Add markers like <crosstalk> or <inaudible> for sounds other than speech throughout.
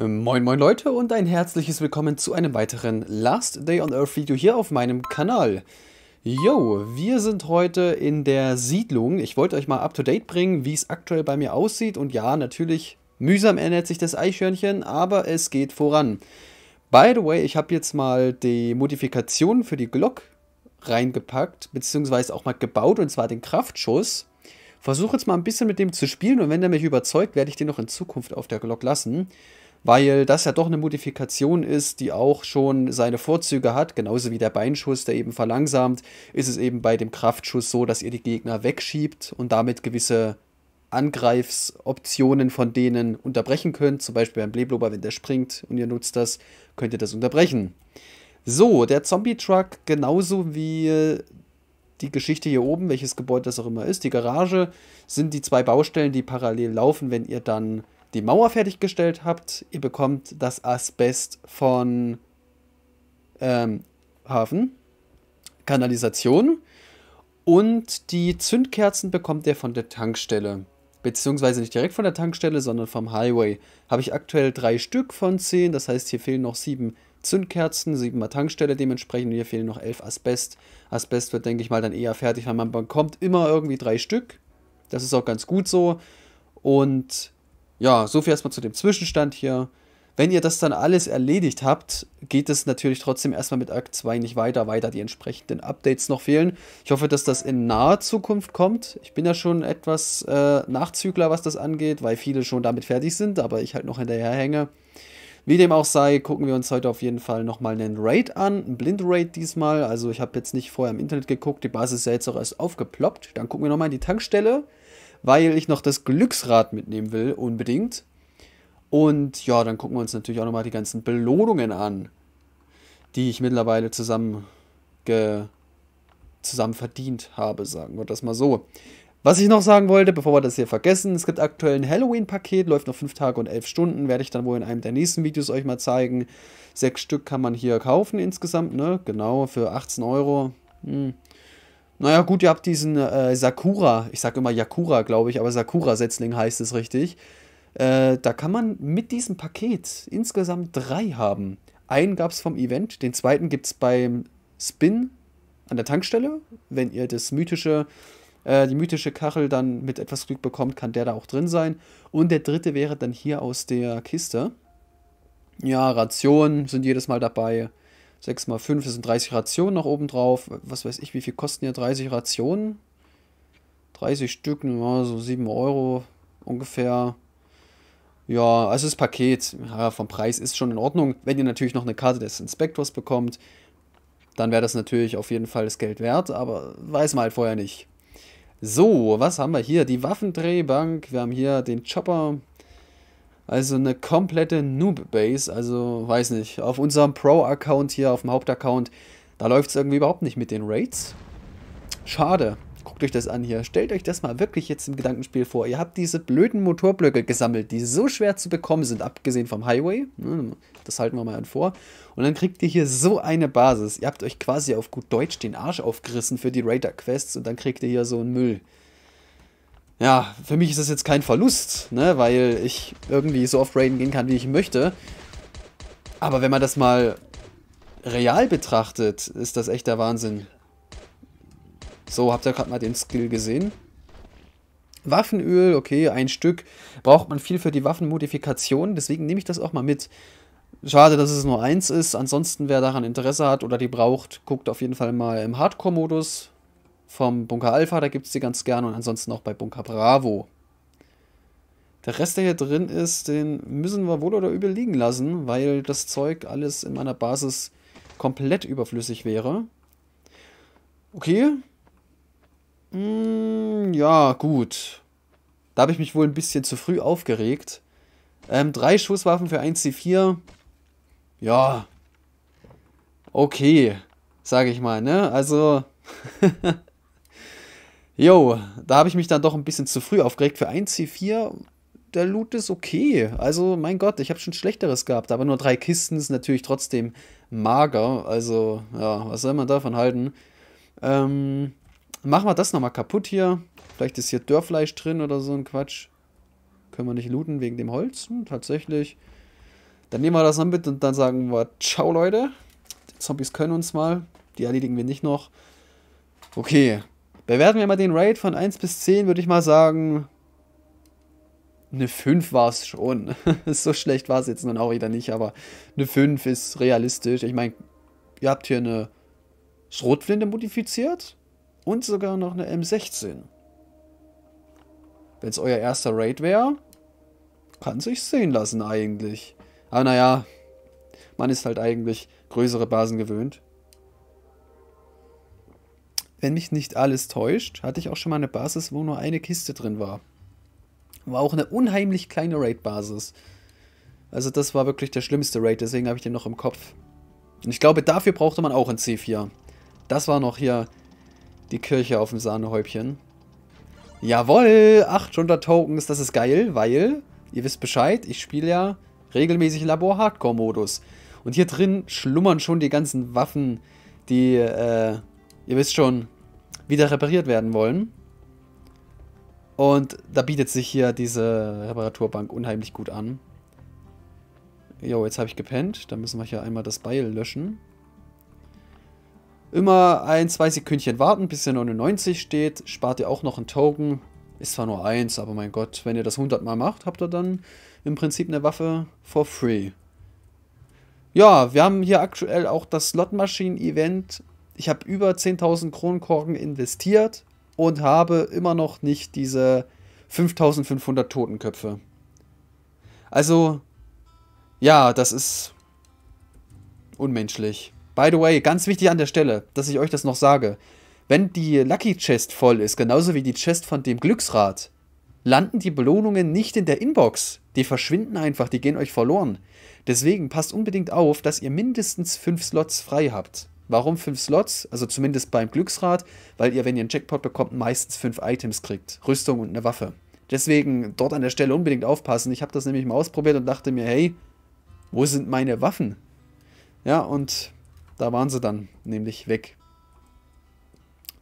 Ähm, moin moin Leute und ein herzliches Willkommen zu einem weiteren Last Day on Earth Video hier auf meinem Kanal. Yo, wir sind heute in der Siedlung. Ich wollte euch mal up to date bringen, wie es aktuell bei mir aussieht und ja, natürlich mühsam ernährt sich das Eichhörnchen, aber es geht voran. By the way, ich habe jetzt mal die Modifikation für die Glock reingepackt, beziehungsweise auch mal gebaut und zwar den Kraftschuss. Versuche jetzt mal ein bisschen mit dem zu spielen und wenn der mich überzeugt, werde ich den noch in Zukunft auf der Glock lassen weil das ja doch eine Modifikation ist, die auch schon seine Vorzüge hat. Genauso wie der Beinschuss, der eben verlangsamt, ist es eben bei dem Kraftschuss so, dass ihr die Gegner wegschiebt und damit gewisse Angreifsoptionen von denen unterbrechen könnt. Zum Beispiel beim Bleblober, wenn der springt und ihr nutzt das, könnt ihr das unterbrechen. So, der Zombie-Truck, genauso wie äh, die Geschichte hier oben, welches Gebäude das auch immer ist, die Garage, sind die zwei Baustellen, die parallel laufen, wenn ihr dann die Mauer fertiggestellt habt, ihr bekommt das Asbest von ähm, Hafen, Kanalisation und die Zündkerzen bekommt ihr von der Tankstelle. Beziehungsweise nicht direkt von der Tankstelle, sondern vom Highway. Habe ich aktuell drei Stück von zehn, das heißt hier fehlen noch sieben Zündkerzen, siebenmal Tankstelle dementsprechend. Hier fehlen noch elf Asbest. Asbest wird, denke ich mal, dann eher fertig, weil man bekommt immer irgendwie drei Stück. Das ist auch ganz gut so. Und ja, soviel erstmal zu dem Zwischenstand hier. Wenn ihr das dann alles erledigt habt, geht es natürlich trotzdem erstmal mit Akt 2 nicht weiter, weil da die entsprechenden Updates noch fehlen. Ich hoffe, dass das in naher Zukunft kommt. Ich bin ja schon etwas äh, Nachzügler, was das angeht, weil viele schon damit fertig sind, aber ich halt noch hinterherhänge. Wie dem auch sei, gucken wir uns heute auf jeden Fall nochmal einen Raid an, einen Blind-Raid diesmal. Also ich habe jetzt nicht vorher im Internet geguckt, die Basis ist ja jetzt auch erst aufgeploppt. Dann gucken wir nochmal in die Tankstelle weil ich noch das Glücksrad mitnehmen will, unbedingt. Und ja, dann gucken wir uns natürlich auch nochmal die ganzen Belohnungen an, die ich mittlerweile zusammen, ge, zusammen verdient habe, sagen wir das mal so. Was ich noch sagen wollte, bevor wir das hier vergessen, es gibt aktuell ein Halloween-Paket, läuft noch 5 Tage und 11 Stunden, werde ich dann wohl in einem der nächsten Videos euch mal zeigen. Sechs Stück kann man hier kaufen insgesamt, ne? Genau, für 18 Euro. Hm. Naja, gut, ihr habt diesen äh, Sakura, ich sag immer Yakura, glaube ich, aber Sakura-Setzling heißt es richtig. Äh, da kann man mit diesem Paket insgesamt drei haben. Einen gab es vom Event, den zweiten gibt es beim Spin an der Tankstelle. Wenn ihr das mythische, äh, die mythische Kachel dann mit etwas Glück bekommt, kann der da auch drin sein. Und der dritte wäre dann hier aus der Kiste. Ja, Rationen sind jedes Mal dabei. 6 mal 5, das sind 30 Rationen noch oben drauf. Was weiß ich, wie viel kosten hier 30 Rationen? 30 Stück, ja, so 7 Euro ungefähr. Ja, also das Paket ja, vom Preis ist schon in Ordnung. Wenn ihr natürlich noch eine Karte des Inspektors bekommt, dann wäre das natürlich auf jeden Fall das Geld wert, aber weiß man halt vorher nicht. So, was haben wir hier? Die Waffendrehbank, wir haben hier den Chopper, also eine komplette Noob-Base. Also, weiß nicht. Auf unserem Pro-Account hier, auf dem Hauptaccount, da läuft es irgendwie überhaupt nicht mit den Raids. Schade. Guckt euch das an hier. Stellt euch das mal wirklich jetzt im Gedankenspiel vor. Ihr habt diese blöden Motorblöcke gesammelt, die so schwer zu bekommen sind, abgesehen vom Highway. Hm, das halten wir mal an vor. Und dann kriegt ihr hier so eine Basis. Ihr habt euch quasi auf gut Deutsch den Arsch aufgerissen für die Raider-Quests und dann kriegt ihr hier so einen Müll ja, für mich ist das jetzt kein Verlust, ne, weil ich irgendwie so oft raiden gehen kann, wie ich möchte. Aber wenn man das mal real betrachtet, ist das echt der Wahnsinn. So, habt ihr gerade mal den Skill gesehen? Waffenöl, okay, ein Stück. Braucht man viel für die Waffenmodifikation, deswegen nehme ich das auch mal mit. Schade, dass es nur eins ist. Ansonsten, wer daran Interesse hat oder die braucht, guckt auf jeden Fall mal im Hardcore-Modus vom Bunker Alpha, da gibt es die ganz gerne und ansonsten auch bei Bunker Bravo. Der Rest, der hier drin ist, den müssen wir wohl oder übel liegen lassen, weil das Zeug alles in meiner Basis komplett überflüssig wäre. Okay. Mm, ja, gut. Da habe ich mich wohl ein bisschen zu früh aufgeregt. Ähm, drei Schusswaffen für 1C4. Ja. Okay, sage ich mal, ne? Also <laughs> Jo, da habe ich mich dann doch ein bisschen zu früh aufgeregt. Für 1C4, der Loot ist okay. Also, mein Gott, ich habe schon Schlechteres gehabt. Aber nur drei Kisten ist natürlich trotzdem mager. Also, ja, was soll man davon halten? Ähm, machen wir das nochmal kaputt hier. Vielleicht ist hier Dörrfleisch drin oder so ein Quatsch. Können wir nicht looten wegen dem Holz? Hm, tatsächlich. Dann nehmen wir das dann mit und dann sagen wir, ciao Leute. Die Zombies können uns mal. Die erledigen wir nicht noch. Okay, Bewerten wir mal den Raid von 1 bis 10, würde ich mal sagen, eine 5 war es schon. <laughs> so schlecht war es jetzt nun auch wieder nicht, aber eine 5 ist realistisch. Ich meine, ihr habt hier eine Schrotflinte modifiziert und sogar noch eine M16. Wenn es euer erster Raid wäre, kann sich sehen lassen eigentlich. Aber naja, man ist halt eigentlich größere Basen gewöhnt wenn mich nicht alles täuscht, hatte ich auch schon mal eine Basis, wo nur eine Kiste drin war. War auch eine unheimlich kleine Raid-Basis. Also das war wirklich der schlimmste Raid, deswegen habe ich den noch im Kopf. Und ich glaube, dafür brauchte man auch ein C4. Das war noch hier die Kirche auf dem Sahnehäubchen. Jawoll, 800 Tokens, das ist geil, weil, ihr wisst Bescheid, ich spiele ja regelmäßig Labor-Hardcore-Modus. Und hier drin schlummern schon die ganzen Waffen, die, äh, ihr wisst schon, wieder repariert werden wollen. Und da bietet sich hier diese Reparaturbank unheimlich gut an. Jo, jetzt habe ich gepennt. Da müssen wir hier einmal das Beil löschen. Immer ein, zwei Sekündchen warten, bis ihr 99 steht. Spart ihr auch noch einen Token. Ist zwar nur eins, aber mein Gott, wenn ihr das 100 Mal macht, habt ihr dann im Prinzip eine Waffe for free. Ja, wir haben hier aktuell auch das Slot Machine Event ich habe über 10.000 Kronkorken investiert und habe immer noch nicht diese 5.500 Totenköpfe. Also, ja, das ist unmenschlich. By the way, ganz wichtig an der Stelle, dass ich euch das noch sage. Wenn die Lucky Chest voll ist, genauso wie die Chest von dem Glücksrad, landen die Belohnungen nicht in der Inbox. Die verschwinden einfach, die gehen euch verloren. Deswegen passt unbedingt auf, dass ihr mindestens 5 Slots frei habt. Warum fünf Slots? Also zumindest beim Glücksrad, weil ihr, wenn ihr einen Jackpot bekommt, meistens fünf Items kriegt. Rüstung und eine Waffe. Deswegen dort an der Stelle unbedingt aufpassen. Ich habe das nämlich mal ausprobiert und dachte mir, hey, wo sind meine Waffen? Ja, und da waren sie dann nämlich weg.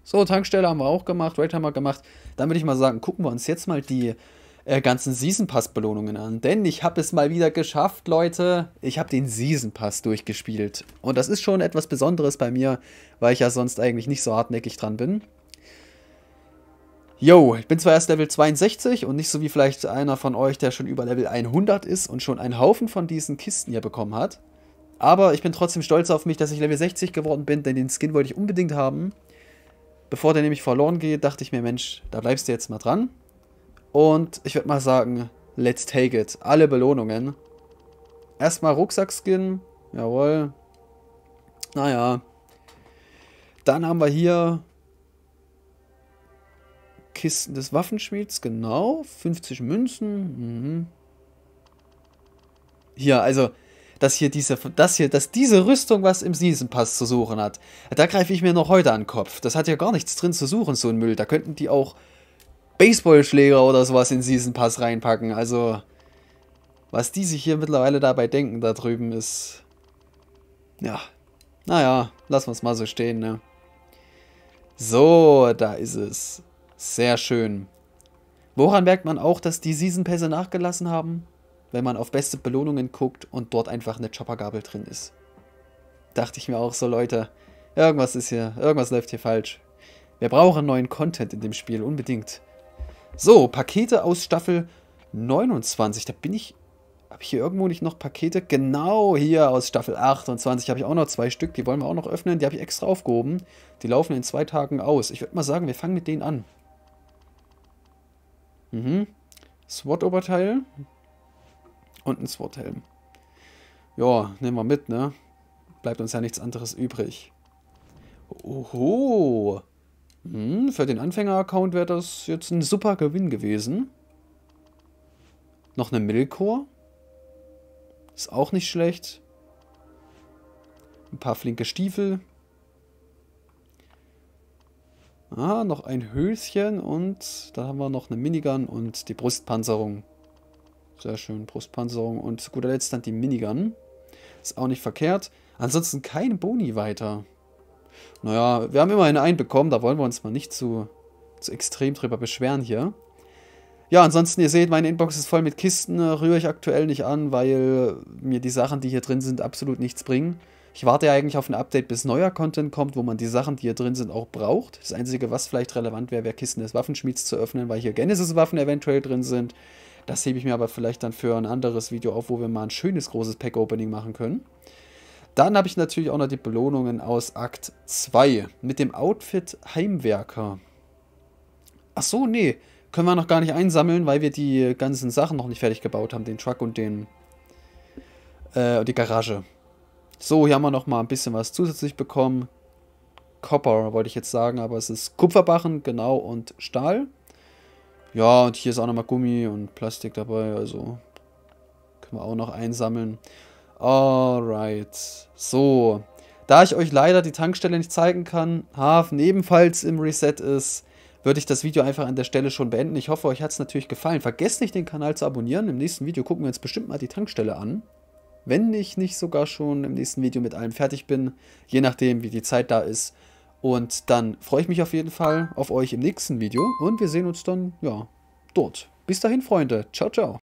So, Tankstelle haben wir auch gemacht, Raid haben wir gemacht. Dann würde ich mal sagen, gucken wir uns jetzt mal die äh, ganzen Season Pass Belohnungen an. Denn ich habe es mal wieder geschafft, Leute. Ich habe den Season Pass durchgespielt. Und das ist schon etwas Besonderes bei mir, weil ich ja sonst eigentlich nicht so hartnäckig dran bin. Yo, ich bin zwar erst Level 62 und nicht so wie vielleicht einer von euch, der schon über Level 100 ist und schon einen Haufen von diesen Kisten hier bekommen hat. Aber ich bin trotzdem stolz auf mich, dass ich Level 60 geworden bin, denn den Skin wollte ich unbedingt haben. Bevor der nämlich verloren geht, dachte ich mir, Mensch, da bleibst du jetzt mal dran. Und ich würde mal sagen, let's take it. Alle Belohnungen. Erstmal Rucksackskin. Jawohl. Naja. Dann haben wir hier Kisten des Waffenschmieds. Genau. 50 Münzen. Mhm. Hier, also, dass hier diese, dass hier, dass diese Rüstung was im Season Pass zu suchen hat. Da greife ich mir noch heute an den Kopf. Das hat ja gar nichts drin zu suchen, so ein Müll. Da könnten die auch Baseballschläger oder sowas in Season Pass reinpacken. Also, was die sich hier mittlerweile dabei denken da drüben ist... Ja, naja, lassen wir es mal so stehen, ne? So, da ist es. Sehr schön. Woran merkt man auch, dass die Season Pässe nachgelassen haben? Wenn man auf beste Belohnungen guckt und dort einfach eine Choppergabel drin ist. Dachte ich mir auch so, Leute, irgendwas ist hier, irgendwas läuft hier falsch. Wir brauchen neuen Content in dem Spiel, unbedingt. So, Pakete aus Staffel 29. Da bin ich... Habe ich hier irgendwo nicht noch Pakete? Genau, hier aus Staffel 28 habe ich auch noch zwei Stück. Die wollen wir auch noch öffnen. Die habe ich extra aufgehoben. Die laufen in zwei Tagen aus. Ich würde mal sagen, wir fangen mit denen an. Mhm. SWAT-Oberteil. Und ein SWAT-Helm. Ja, nehmen wir mit, ne? Bleibt uns ja nichts anderes übrig. Oho. Hm, für den Anfänger-Account wäre das jetzt ein super Gewinn gewesen. Noch eine Milchor. Ist auch nicht schlecht. Ein paar flinke Stiefel. Ah, noch ein Höschen und da haben wir noch eine Minigun und die Brustpanzerung. Sehr schön, Brustpanzerung und zu guter Letzt dann die Minigun. Ist auch nicht verkehrt. Ansonsten kein Boni weiter. Naja, wir haben immerhin einen bekommen, da wollen wir uns mal nicht zu, zu extrem drüber beschweren hier. Ja, ansonsten, ihr seht, meine Inbox ist voll mit Kisten, äh, rühre ich aktuell nicht an, weil mir die Sachen, die hier drin sind, absolut nichts bringen. Ich warte ja eigentlich auf ein Update, bis neuer Content kommt, wo man die Sachen, die hier drin sind, auch braucht. Das Einzige, was vielleicht relevant wäre, wäre Kisten des Waffenschmieds zu öffnen, weil hier Genesis-Waffen eventuell drin sind. Das hebe ich mir aber vielleicht dann für ein anderes Video auf, wo wir mal ein schönes großes Pack-Opening machen können. Dann habe ich natürlich auch noch die Belohnungen aus Akt 2 mit dem Outfit Heimwerker. Ach so, nee, können wir noch gar nicht einsammeln, weil wir die ganzen Sachen noch nicht fertig gebaut haben, den Truck und den äh, die Garage. So, hier haben wir noch mal ein bisschen was zusätzlich bekommen. Copper wollte ich jetzt sagen, aber es ist Kupferbarren, genau, und Stahl. Ja, und hier ist auch noch mal Gummi und Plastik dabei, also können wir auch noch einsammeln. Alright. So. Da ich euch leider die Tankstelle nicht zeigen kann, Hafen ebenfalls im Reset ist, würde ich das Video einfach an der Stelle schon beenden. Ich hoffe, euch hat es natürlich gefallen. Vergesst nicht, den Kanal zu abonnieren. Im nächsten Video gucken wir uns bestimmt mal die Tankstelle an. Wenn ich nicht sogar schon im nächsten Video mit allem fertig bin, je nachdem, wie die Zeit da ist. Und dann freue ich mich auf jeden Fall auf euch im nächsten Video und wir sehen uns dann, ja, dort. Bis dahin, Freunde. Ciao, ciao.